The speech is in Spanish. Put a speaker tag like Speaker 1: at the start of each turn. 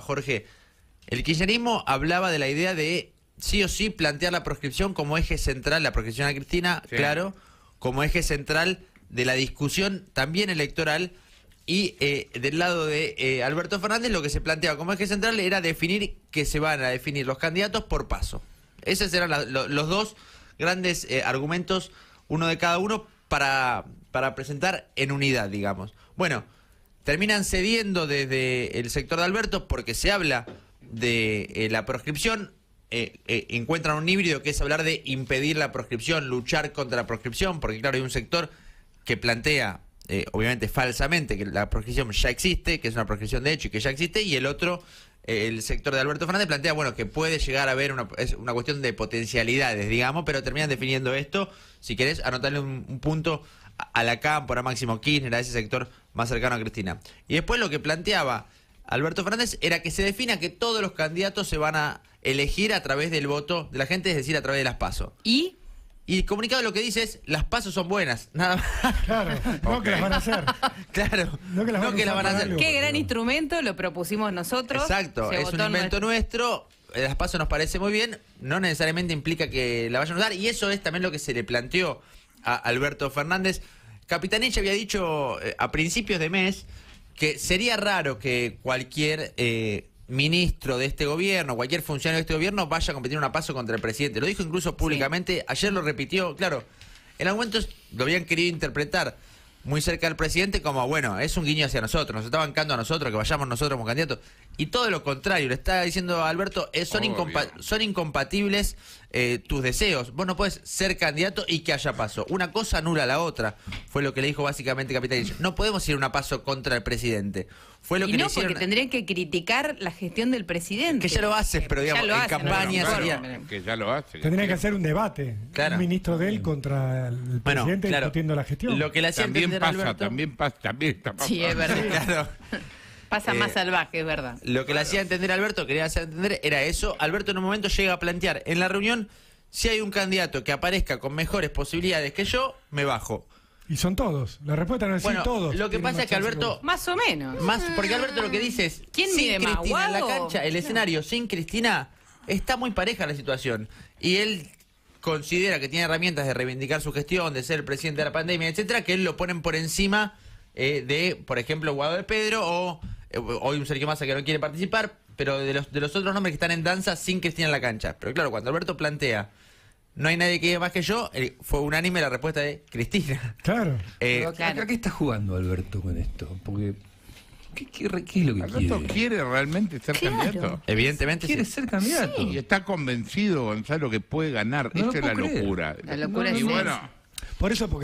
Speaker 1: Jorge. El kirchnerismo hablaba de la idea de sí o sí plantear la proscripción como eje central, la proscripción a Cristina, claro, como eje central de la discusión también electoral. Y eh, del lado de eh, Alberto Fernández lo que se planteaba como eje central era definir que se van a definir los candidatos por paso. Esos eran los dos grandes eh, argumentos, uno de cada uno, para, para presentar en unidad, digamos. Bueno, terminan cediendo desde el sector de Alberto porque se habla de eh, la proscripción, eh, eh, encuentran un híbrido que es hablar de impedir la proscripción, luchar contra la proscripción, porque claro, hay un sector que plantea, obviamente falsamente, que la proscripción ya existe, que es una proscripción de hecho y que ya existe, y el otro, el sector de Alberto Fernández, plantea, bueno, que puede llegar a haber una, cuestión de potencialidades, digamos, pero terminan definiendo esto. Si querés, anotarle un, un punto a la cámpora, a Máximo Kirchner, a ese sector más cercano a Cristina. Y después lo que planteaba Alberto Fernández era que se defina que todos los candidatos se van a elegir a través del voto de la gente, es decir, a través de las PASO. ¿Y? Y el comunicado lo que dice es, las PASO son buenas, nada más. Claro, no que las van a hacer. claro, no que las van, a hacer. Qué gran instrumento, lo propusimos nosotros. Exacto, es un invento nuestro. Eh, las PASO nos parece muy bien, no necesariamente implica que la vayan a usar, y eso es también lo que se le planteó a Alberto Fernández. Capitanich había dicho eh, a principios de mes que sería raro que cualquier eh, ministro de este gobierno, cualquier funcionario de este gobierno vaya a competir un paso contra el presidente. Lo dijo incluso públicamente, ayer lo repitió, claro, el algún lo habían querido interpretar muy cerca del presidente como, bueno, es un guiño hacia nosotros, nos está bancando a nosotros, que vayamos nosotros como candidatos. Y todo lo contrario, le está diciendo Alberto, eh, son, son incompatibles eh, tus deseos, vos no puedes ser candidato y que haya paso. Una cosa anula la otra, fue lo que le dijo básicamente capitán No podemos ir un paso contra el presidente. Fue lo y que no, porque tendrían que criticar la gestión del presidente. Que ya lo haces, pero digamos, en campaña sería... Que ya lo hace. Tendrían que hacer un debate. Un ministro de él contra el presidente discutiendo la gestión. Lo que le hacía también pasa, también pasa, también está pasando. Sí, es verdad. Pasa más eh, salvaje, es verdad. Lo que le hacía entender Alberto, quería hacer entender, era eso. Alberto en un momento llega a plantear en la reunión, si hay un candidato que aparezca con mejores posibilidades que yo, me bajo. Y son todos. La respuesta no es bueno, todos. Lo que pasa es que Alberto. Más o menos. Más, porque Alberto lo que dice es. ¿Quién sin Cristina en la cancha, el escenario, sin Cristina, está muy pareja la situación. Y él considera que tiene herramientas de reivindicar su gestión, de ser presidente de la pandemia, etcétera, que él lo ponen por encima eh, de, por ejemplo, Guado de Pedro o eh, hoy un Sergio Massa que no quiere participar, pero de los, de los otros nombres que están en danza sin Cristina en la cancha. Pero claro, cuando Alberto plantea no hay nadie que diga más que yo, fue unánime la respuesta de Cristina. Claro. Eh, ¿Qué está jugando Alberto con esto? Porque. ¿Qué, es lo que Alberto quiere? realmente ser candidato. Evidentemente. Quiere ser candidato. Y está convencido, Gonzalo, que puede ganar. No es la locura. La locura es y bueno. Por eso,